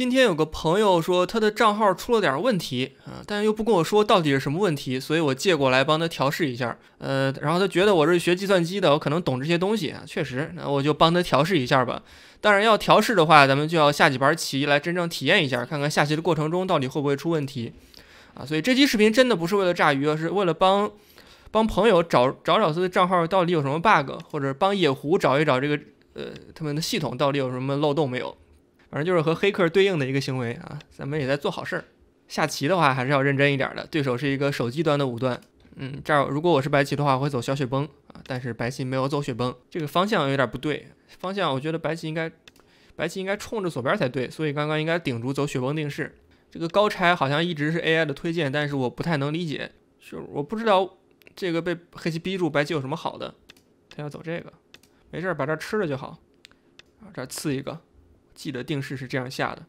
今天有个朋友说他的账号出了点问题啊，但又不跟我说到底是什么问题，所以我借过来帮他调试一下。呃，然后他觉得我是学计算机的，我可能懂这些东西啊，确实，那我就帮他调试一下吧。当然要调试的话，咱们就要下几盘棋来真正体验一下，看看下棋的过程中到底会不会出问题啊。所以这期视频真的不是为了炸鱼，是为了帮帮朋友找找找他的账号到底有什么 bug，或者帮野狐找一找这个呃他们的系统到底有什么漏洞没有。反正就是和黑客对应的一个行为啊，咱们也在做好事儿。下棋的话还是要认真一点的。对手是一个手机端的五段，嗯，这儿如果我是白棋的话，我会走小雪崩啊，但是白棋没有走雪崩，这个方向有点不对。方向我觉得白棋应该，白棋应该冲着左边才对，所以刚刚应该顶住走雪崩定式。这个高拆好像一直是 AI 的推荐，但是我不太能理解，就我不知道这个被黑棋逼住，白棋有什么好的？他要走这个，没事儿，把这吃了就好。啊，这刺一个。记得定式是这样下的，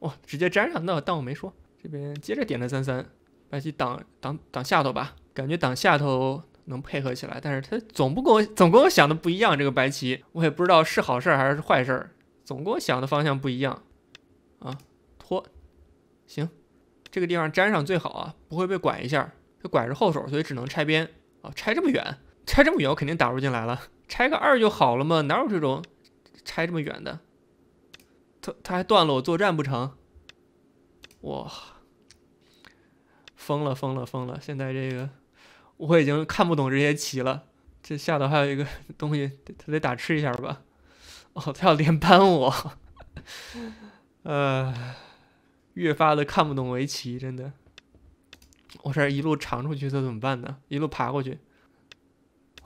哇，直接粘上，那当我没说。这边接着点的三三，白棋挡挡挡下头吧，感觉挡下头能配合起来，但是它总不跟我总跟我想的不一样。这个白棋我也不知道是好事儿还是坏事儿，总跟我想的方向不一样。啊，拖，行，这个地方粘上最好啊，不会被拐一下。这拐是后手，所以只能拆边啊，拆这么远，拆这么远我肯定打入进来了，拆个二就好了嘛，哪有这种拆这么远的？他他还断了我作战不成，哇，疯了疯了疯了！现在这个我已经看不懂这些棋了。这下头还有一个 东西，他得打吃一下吧？哦，他要连扳我，呃，越发的看不懂围棋，真的。我这一路长出去，他怎么办呢？一路爬过去，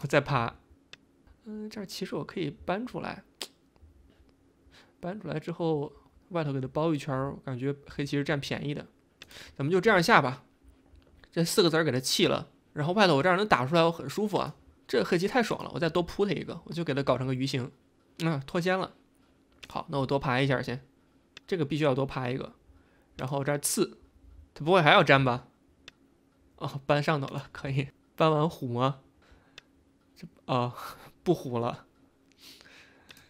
我再爬。嗯，这儿其实我可以搬出来。搬出来之后，外头给它包一圈儿，感觉黑棋是占便宜的。咱们就这样下吧，这四个子儿给它弃了。然后外头我这样能打出来，我很舒服啊。这黑棋太爽了，我再多扑它一个，我就给它搞成个鱼形。嗯，脱先了。好，那我多爬一下先。这个必须要多爬一个。然后这刺，它不会还要粘吧？哦，搬上头了，可以。搬完虎吗？这啊，不虎了。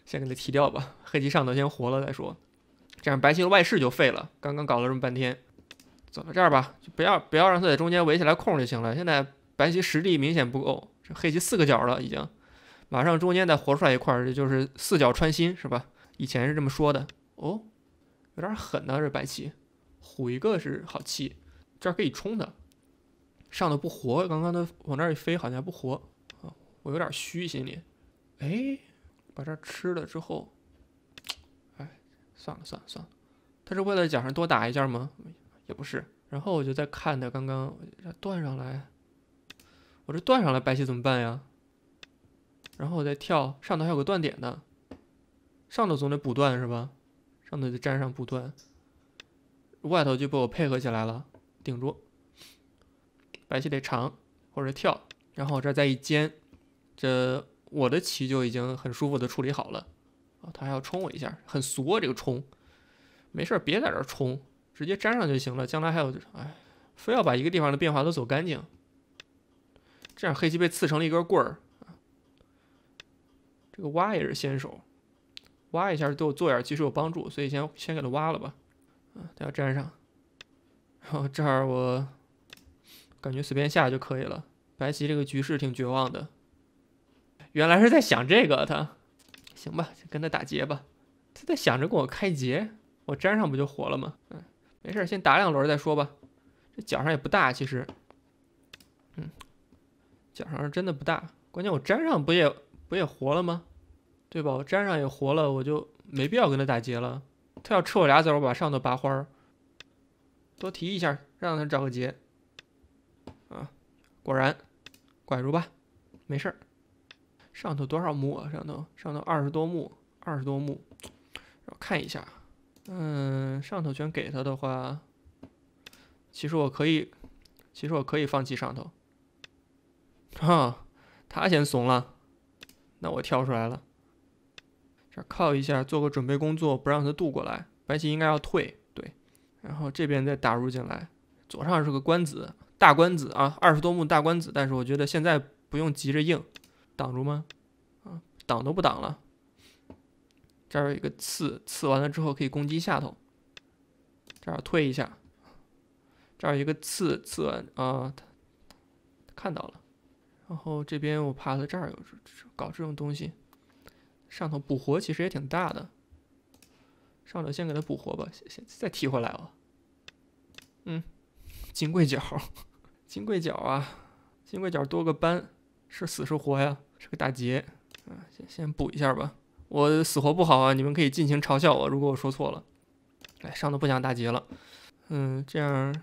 先给他提掉吧，黑棋上头先活了再说，这样白棋的外势就废了。刚刚搞了这么半天，走到这儿吧，就不要不要让他在中间围起来，空就行了。现在白棋实力明显不够，这黑棋四个角了已经，马上中间再活出来一块儿，这就是四角穿心是吧？以前是这么说的。哦，有点狠呢，这白棋虎一个是好棋，这儿可以冲的，上头不活。刚刚他往那儿一飞，好像不活。啊，我有点虚心里，哎。把这吃了之后，哎，算了算了算了，他是为了脚上多打一下吗？也不是。然后我就在看他刚刚断上来，我这断上来，白棋怎么办呀？然后我再跳上头还有个断点呢，上头总得补断是吧？上头得粘上补断，外头就被我配合起来了，顶住。白棋得长或者跳，然后我这儿再一尖，这。我的棋就已经很舒服的处理好了，啊，他还要冲我一下，很俗啊这个冲，没事别在这儿冲，直接粘上就行了。将来还有，哎，非要把一个地方的变化都走干净，这样黑棋被刺成了一根棍儿。这个挖也是先手，挖一下对我做眼其实有帮助，所以先先给他挖了吧，啊，他要粘上，然后这儿我感觉随便下就可以了。白棋这个局势挺绝望的。原来是在想这个，他行吧，跟他打劫吧。他在想着跟我开劫，我粘上不就活了吗？嗯，没事先打两轮再说吧。这脚上也不大，其实，嗯，脚上是真的不大。关键我粘上不也不也活了吗？对吧？我粘上也活了，我就没必要跟他打劫了。他要吃我俩嘴，我把上头拔花儿，多提一下，让他找个结。啊，果然，拐住吧，没事儿。上头多少目啊？上头上头二十多目，二十多目。我看一下，嗯，上头全给他的话，其实我可以，其实我可以放弃上头。啊，他先怂了，那我跳出来了。这靠一下，做个准备工作，不让他渡过来。白棋应该要退，对。然后这边再打入进来，左上是个官子，大官子啊，二十多目大官子。但是我觉得现在不用急着硬。挡住吗？啊，挡都不挡了。这儿有一个刺，刺完了之后可以攻击下头。这儿退一下。这儿有一个刺，刺完啊，看到了。然后这边我怕他这儿有搞这种东西。上头补活其实也挺大的。上头先给他补活吧，先先再踢回来吧。嗯，金桂角，金桂角啊，金桂角多个斑是死是活呀？是个大劫，嗯，先先补一下吧。我死活不好啊，你们可以尽情嘲笑我。如果我说错了，哎，上头不想大劫了，嗯，这样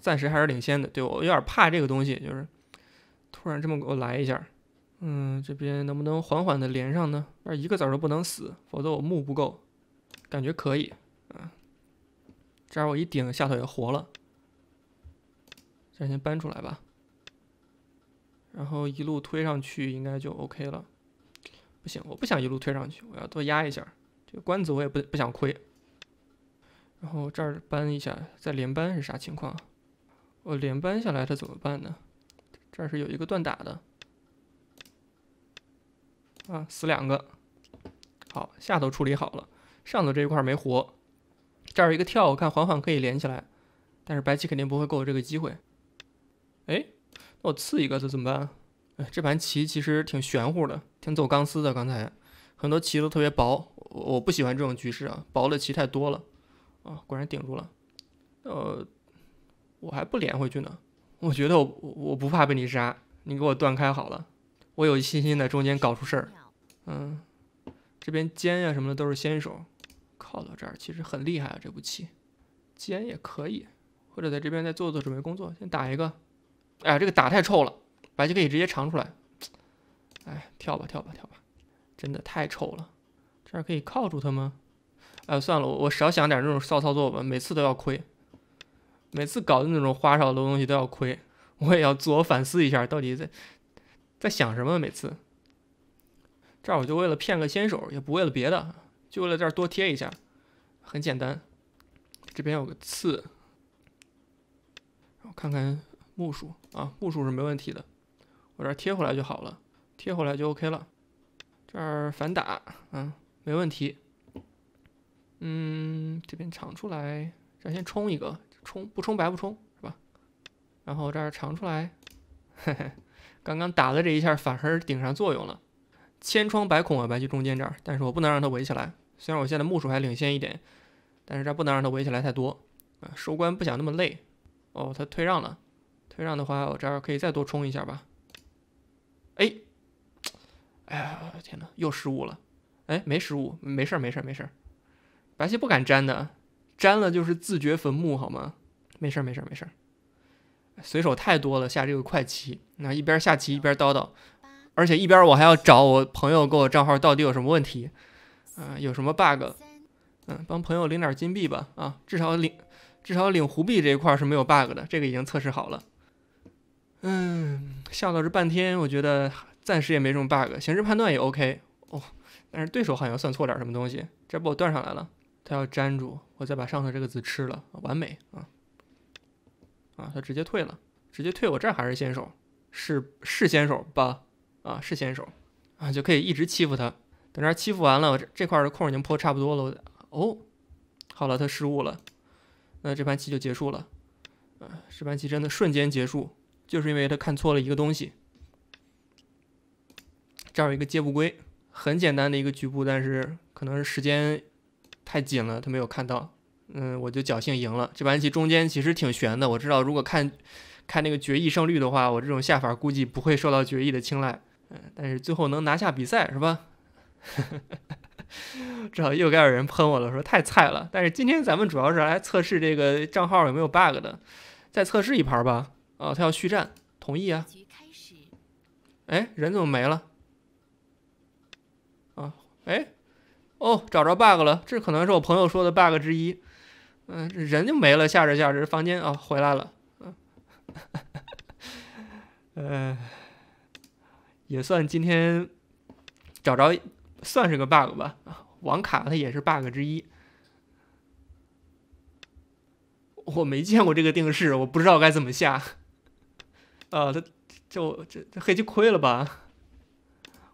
暂时还是领先的。对我有点怕这个东西，就是突然这么给我来一下，嗯，这边能不能缓缓的连上呢？那一个子都不能死，否则我木不够。感觉可以，嗯，这样我一顶，下头也活了。样先搬出来吧。然后一路推上去应该就 OK 了，不行，我不想一路推上去，我要多压一下。这个官子我也不不想亏。然后这儿扳一下，再连扳是啥情况？我连扳下来它怎么办呢？这是有一个断打的，啊，死两个。好，下头处理好了，上头这一块没活。这儿一个跳，我看缓缓可以连起来，但是白棋肯定不会给我这个机会。哎。我刺一个，这怎么办？哎，这盘棋其实挺玄乎的，挺走钢丝的。刚才很多棋都特别薄，我我不喜欢这种局势啊，薄的棋太多了。啊，果然顶住了。呃，我还不连回去呢，我觉得我我不怕被你杀，你给我断开好了，我有信心在中间搞出事儿。嗯，这边尖呀什么的都是先手，靠到这儿其实很厉害啊，这步棋，尖也可以，或者在这边再做做准备工作，先打一个。哎这个打太臭了，白棋可以直接长出来。哎，跳吧，跳吧，跳吧，真的太臭了。这儿可以靠住他吗？哎，算了，我我少想点这种骚操作吧，每次都要亏。每次搞的那种花哨的东西都要亏，我也要自我反思一下，到底在在想什么？每次。这我就为了骗个先手，也不为了别的，就为了这儿多贴一下，很简单。这边有个刺，我看看。木数啊，木数是没问题的，我这儿贴回来就好了，贴回来就 OK 了。这儿反打，嗯，没问题。嗯，这边长出来，这先冲一个，冲不冲白不冲是吧？然后这儿长出来，嘿嘿，刚刚打的这一下反而顶上作用了，千疮百孔啊，白区中间这儿，但是我不能让它围起来。虽然我现在木数还领先一点，但是这不能让它围起来太多啊。收官不想那么累，哦，他退让了。退让的话，我这儿可以再多充一下吧。哎，哎呀，天哪，又失误了！哎，没失误，没事儿，没事儿，没事儿。白棋不敢粘的，粘了就是自掘坟墓，好吗？没事儿，没事儿，没事儿。随手太多了，下这个快棋，那一边下棋一边叨叨，而且一边我还要找我朋友给我账号到底有什么问题，嗯，有什么 bug，嗯，帮朋友领点金币吧，啊，至少领，至少领湖币这一块是没有 bug 的，这个已经测试好了。嗯，下了这半天，我觉得暂时也没什么 bug，形势判断也 OK，哦，但是对手好像算错点什么东西，这把我断上来了，他要粘住，我再把上头这个子吃了，完美啊！啊，他直接退了，直接退，我这儿还是先手，是是先手吧？啊，是先手，啊，就可以一直欺负他，等这欺负完了，我这这块的空已经破差不多了，我哦，好了，他失误了，那这盘棋就结束了，啊，这盘棋真的瞬间结束。就是因为他看错了一个东西，这儿有一个接不归，很简单的一个局部，但是可能是时间太紧了，他没有看到，嗯，我就侥幸赢了。这盘棋中间其实挺悬的，我知道如果看看那个决议胜率的话，我这种下法估计不会受到决议的青睐，嗯，但是最后能拿下比赛是吧？哈哈，至少又该有人喷我了，说太菜了。但是今天咱们主要是来测试这个账号有没有 bug 的，再测试一盘吧。啊，他要续战，同意啊。哎，人怎么没了？啊，哎，哦，找着 bug 了，这可能是我朋友说的 bug 之一。嗯，人就没了，下着下着，房间啊回来了。嗯，也算今天找着，算是个 bug 吧。网卡它也是 bug 之一。我没见过这个定式，我不知道该怎么下。啊，他就这这黑棋亏了吧？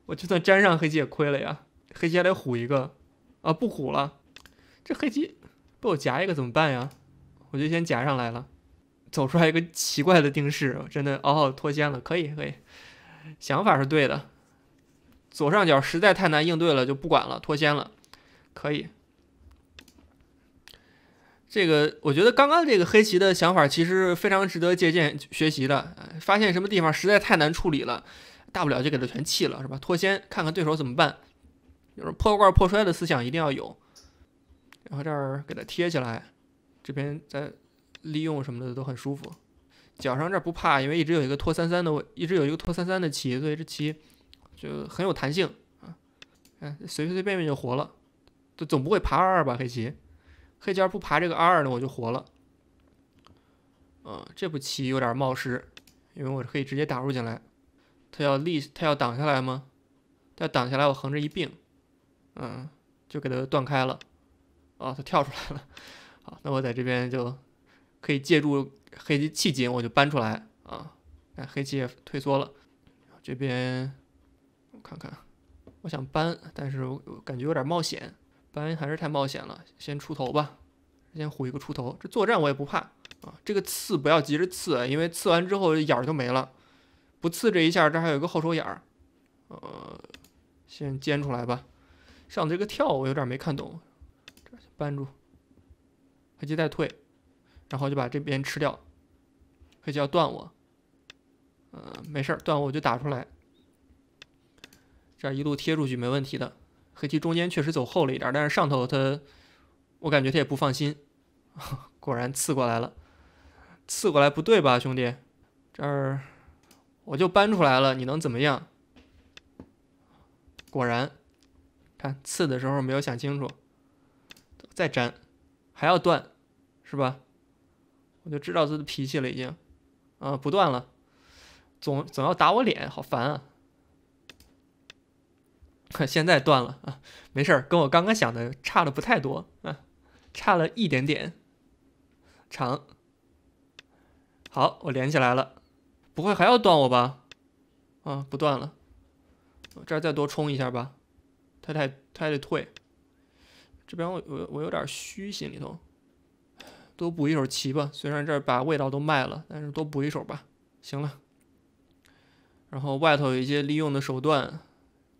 我就算粘上黑棋也亏了呀，黑棋还得虎一个，啊不虎了，这黑棋被我夹一个怎么办呀？我就先夹上来了，走出来一个奇怪的定式，真的哦脱先了，可以可以，想法是对的，左上角实在太难应对了，就不管了脱先了，可以。这个我觉得刚刚这个黑棋的想法其实非常值得借鉴学习的。发现什么地方实在太难处理了，大不了就给他全弃了，是吧？脱先看看对手怎么办，就是破罐破摔的思想一定要有。然后这儿给他贴起来，这边再利用什么的都很舒服。脚上这不怕，因为一直有一个脱三三的位，一直有一个脱三三的棋，所以这棋就很有弹性啊。哎，随随便便就活了，这总不会爬二吧？黑棋。黑尖不爬这个二呢，我就活了。嗯，这步棋有点冒失，因为我可以直接打入进来。他要立，他要挡下来吗？他要挡下来，我横着一并，嗯，就给他断开了。啊，他跳出来了。好，那我在这边就可以借助黑棋气紧，我就搬出来啊。那黑棋也退缩了。这边我看看，我想搬，但是我感觉有点冒险。搬还是太冒险了，先出头吧，先虎一个出头。这作战我也不怕啊，这个刺不要急着刺，因为刺完之后眼儿就没了。不刺这一下，这还有个后手眼儿。呃，先煎出来吧。上这个跳我有点没看懂，这绊住，黑棋再退，然后就把这边吃掉。黑棋要断我，呃，没事儿，断我就打出来，这一路贴出去没问题的。黑棋中间确实走厚了一点，但是上头他，我感觉他也不放心。果然刺过来了，刺过来不对吧，兄弟？这儿我就搬出来了，你能怎么样？果然，看刺的时候没有想清楚，再粘，还要断，是吧？我就知道他的脾气了已经，啊，不断了，总总要打我脸，好烦啊！现在断了啊，没事儿，跟我刚刚想的差的不太多啊，差了一点点，长。好，我连起来了，不会还要断我吧？啊，不断了，我这儿再多冲一下吧，他太他还得退。这边我我我有点虚，心里头，多补一手棋吧。虽然这儿把味道都卖了，但是多补一手吧，行了。然后外头有一些利用的手段。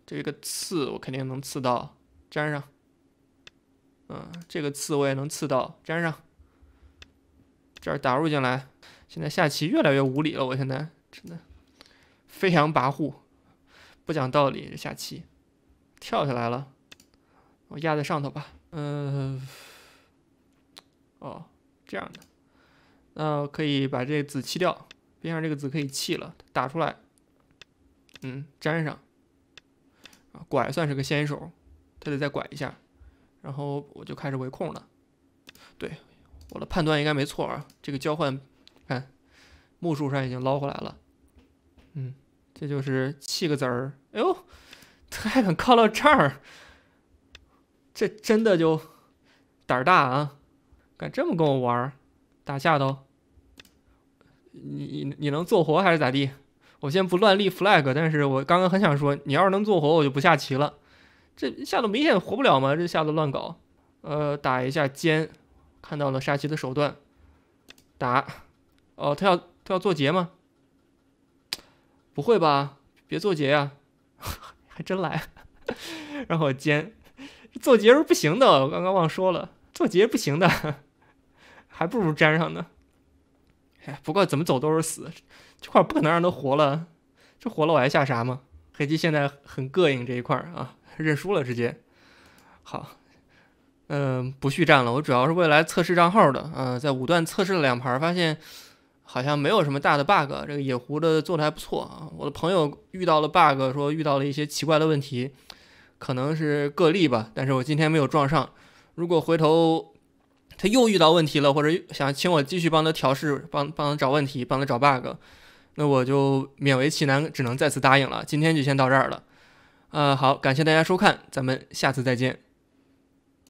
这个刺我肯定能刺到，粘上。嗯，这个刺我也能刺到，粘上。这儿打入进来。现在下棋越来越无理了，我现在真的飞扬跋扈，不讲道理。这下棋，跳下来了，我压在上头吧。嗯，哦，这样的，那可以把这个子弃掉，边上这个子可以弃了，打出来。嗯，粘上。拐算是个先手，他得再拐一下，然后我就开始围控了。对，我的判断应该没错啊。这个交换，看木树上已经捞回来了。嗯，这就是七个子儿。哎呦，他还敢靠到这儿，这真的就胆大啊！敢这么跟我玩儿，打架都？你你你能做活还是咋地？我先不乱立 flag，但是我刚刚很想说，你要是能做活，我就不下棋了。这下子明显活不了嘛，这下子乱搞。呃，打一下尖，看到了杀棋的手段，打。哦，他要他要做劫吗？不会吧，别做劫呀，还真来。然 后尖，做劫是不行的，我刚刚忘说了，做劫不行的，还不如粘上呢。哎，不过怎么走都是死，这块不可能让他活了，这活了我还下啥吗？黑鸡现在很膈应这一块啊，认输了直接。好，嗯，不续战了，我主要是未来测试账号的，嗯，在五段测试了两盘，发现好像没有什么大的 bug，这个野狐的做的还不错啊。我的朋友遇到了 bug，说遇到了一些奇怪的问题，可能是个例吧，但是我今天没有撞上，如果回头。他又遇到问题了，或者想请我继续帮他调试，帮帮他找问题，帮他找 bug，那我就勉为其难，只能再次答应了。今天就先到这儿了，啊，好，感谢大家收看，咱们下次再见。